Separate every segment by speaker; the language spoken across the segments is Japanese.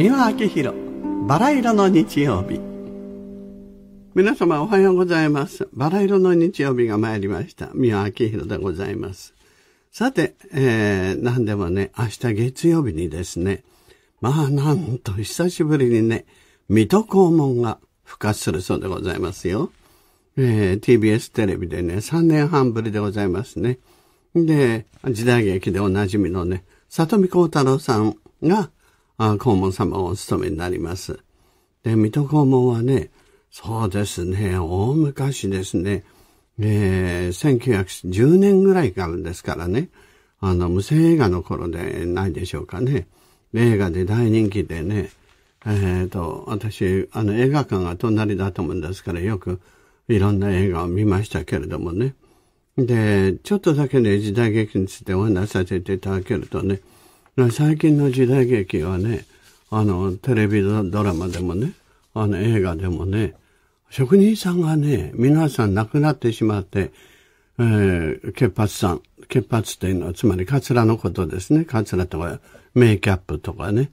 Speaker 1: 三輪明宏バラ色の日曜日皆様おはようございますバラ色の日曜日が参りました三輪明宏でございますさて、えー、何でもね明日月曜日にですねまあなんと久しぶりにね水戸黄門が復活するそうでございますよ、えー、TBS テレビでね3年半ぶりでございますねで時代劇でおなじみのね里見光太郎さんが公門様をお務めになります。で、水戸公門はね、そうですね、大昔ですね、えー、1910年ぐらいからですからね、あの、無声映画の頃でないでしょうかね。映画で大人気でね、えっ、ー、と、私、あの、映画館が隣だと思うんですから、よくいろんな映画を見ましたけれどもね。で、ちょっとだけね、時代劇についてお話しさせていただけるとね、最近の時代劇はね、あの、テレビドラマでもね、あの、映画でもね、職人さんがね、皆さん亡くなってしまって、えー、血髪さん、血髪っていうのは、つまりカツラのことですね。カツラとか、メイキャップとかね。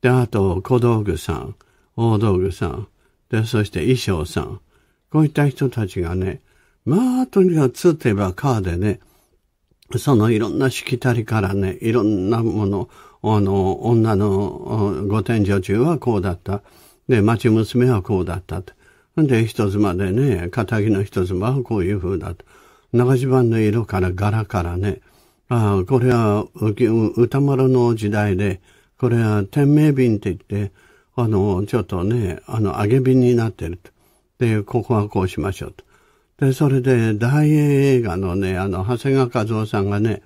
Speaker 1: で、あと、小道具さん、大道具さん、で、そして衣装さん。こういった人たちがね、まあ、とにかく、つってばカーでね、そのいろんなしきたりからね、いろんなもの、あの、女のご天女中はこうだった。で、町娘はこうだったで、人妻でね、仇の人妻はこういう風だと。長襦袢の色から柄からね、ああ、これは歌丸の時代で、これは天明瓶って言って、あの、ちょっとね、あの、揚げ瓶になってると。で、ここはこうしましょうと。で、それで、大英映画のね、あの、長谷川和夫さんがね、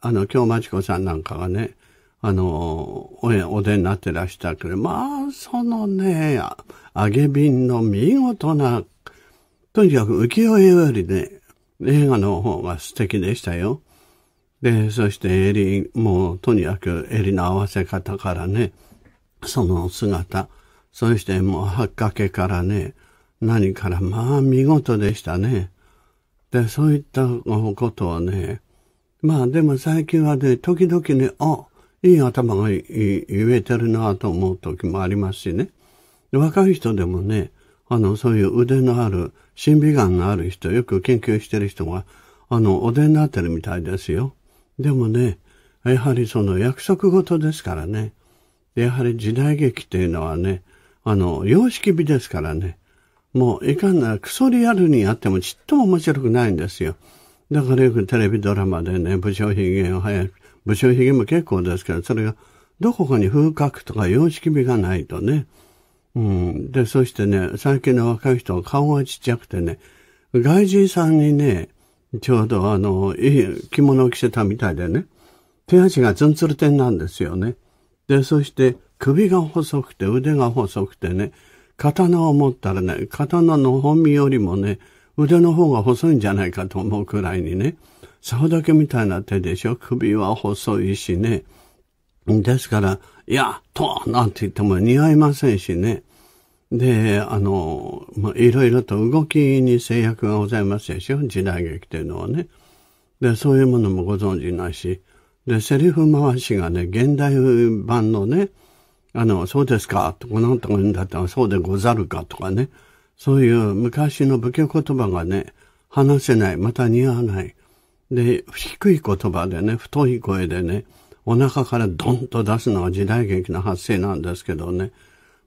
Speaker 1: あの、京町子さんなんかがね、あの、おお出になってらしたけど、まあ、そのね、揚げ瓶の見事な、とにかく浮世絵よりね、映画の方が素敵でしたよ。で、そして襟、もうとにかく襟の合わせ方からね、その姿、そしてもう八掛けからね、何から、まあ見事でしたね。で、そういったことはね、まあでも最近はね、時々ね、あ、いい頭が言えてるなと思う時もありますしね。若い人でもね、あの、そういう腕のある、審美眼のある人、よく研究してる人が、あの、お出になってるみたいですよ。でもね、やはりその約束事ですからね。やはり時代劇っていうのはね、あの、様式美ですからね。もういかんなクソリアルにやってもちっと面白くないんですよ。だからよくテレビドラマでね、武将髭を早く、武将髭も結構ですけど、それがどこかに風格とか様式美がないとね。うん。で、そしてね、最近の若い人は顔がちっちゃくてね、外人さんにね、ちょうどあの、いい着物を着せたみたいでね、手足がツンツルテンなんですよね。で、そして首が細くて腕が細くてね、刀を持ったらね、刀の本身よりもね、腕の方が細いんじゃないかと思うくらいにね、竿だけみたいな手でしょ首は細いしね。ですから、いや、と、なんて言っても似合いませんしね。で、あの、まあ、いろいろと動きに制約がございますでしょ時代劇っていうのはね。で、そういうものもご存知ないし。で、セリフ回しがね、現代版のね、あの、そうですか、とか、なんとか言うんだったら、そうでござるか、とかね。そういう昔の武家言葉がね、話せない、また似合わない。で、低い言葉でね、太い声でね、お腹からドンと出すのが時代劇の発生なんですけどね。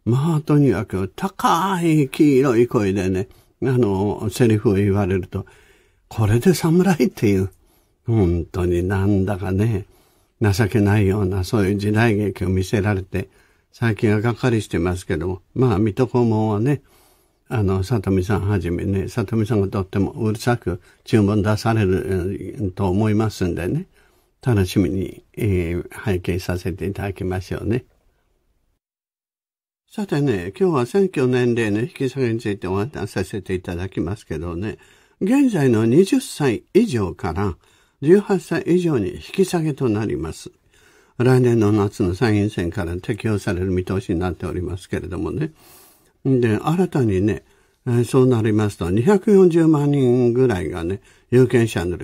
Speaker 1: まあ、とにかく高い黄色い声でね、あの、セリフを言われると、これで侍っていう、本当になんだかね、情けないようなそういう時代劇を見せられて、最近はがっかりしてますけども、まあ、水戸黄門はね、あの、里見さんはじめね、里見さんがとってもうるさく注文出されると思いますんでね、楽しみに、えー、拝見させていただきましょうね。さてね、今日は選挙年齢の引き下げについてお話しさせていただきますけどね、現在の20歳以上から18歳以上に引き下げとなります。来年の夏の参院選から適用される見通しになっておりますけれどもね。で、新たにね、そうなりますと、240万人ぐらいがね、有権者の、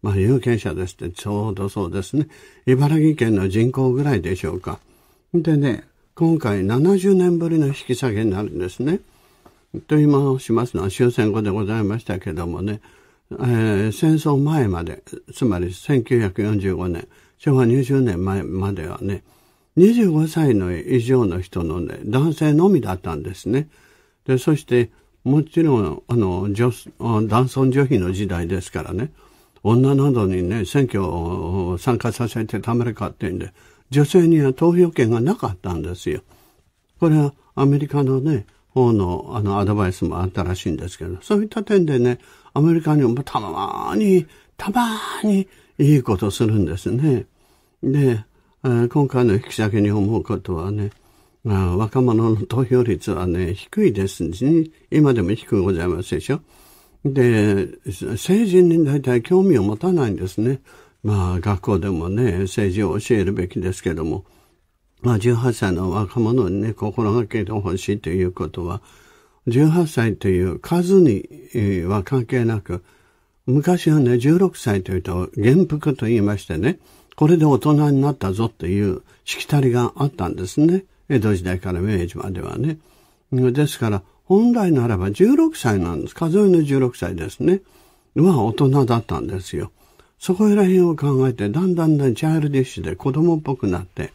Speaker 1: まあ、有権者ですって、ちょうどそうですね。茨城県の人口ぐらいでしょうか。でね、今回70年ぶりの引き下げになるんですね。と言い回しますのは終戦後でございましたけどもね、えー、戦争前まで、つまり1945年、昭和20年前まではね、25歳の以上の人のね、男性のみだったんですね。で、そして、もちろん、あの、女、男尊女卑の時代ですからね、女などにね、選挙を参加させてたまるかっていうんで、女性には投票権がなかったんですよ。これはアメリカのね、方のあのアドバイスもあったらしいんですけど、そういった点でね、アメリカにもたまに、たまにいいことするんですね。で、今回の引き下げに思うことはね、まあ、若者の投票率はね、低いですし、ね、今でも低くございますでしょ。で、政治に大体興味を持たないんですね。まあ、学校でもね、政治を教えるべきですけども、まあ、18歳の若者にね、心がけてほしいということは、18歳という数には関係なく、昔はね、16歳というと、元服と言いましてね、これで大人になったぞというしきたりがあったんですね。江戸時代から明治まではね。ですから、本来ならば16歳なんです。数えの16歳ですね。は大人だったんですよ。そこら辺を考えて、だんだんだんチャイルディッシュで子供っぽくなって、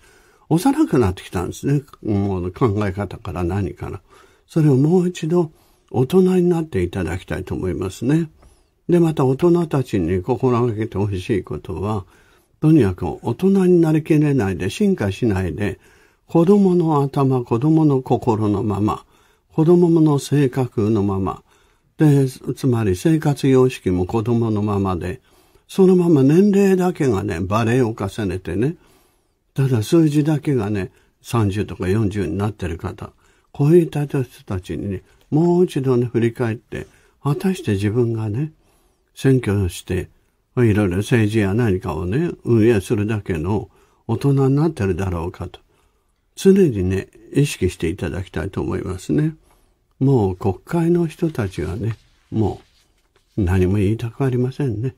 Speaker 1: 幼くなってきたんですね。もう考え方から何から。それをもう一度大人になっていただきたいと思いますね。で、また大人たちに心がけてほしいことは、とにかく大人になりきれないで進化しないで、子供の頭、子供の心のまま、子供の性格のまま、で、つまり生活様式も子供のままで、そのまま年齢だけがね、バレエを重ねてね、ただ数字だけがね、30とか40になってる方、こういった人たちにね、もう一度ね、振り返って、果たして自分がね、選挙して、いろいろ政治や何かをね、運営するだけの大人になってるだろうかと。常にね、意識していただきたいと思いますね。もう国会の人たちはね、もう何も言いたくありませんね。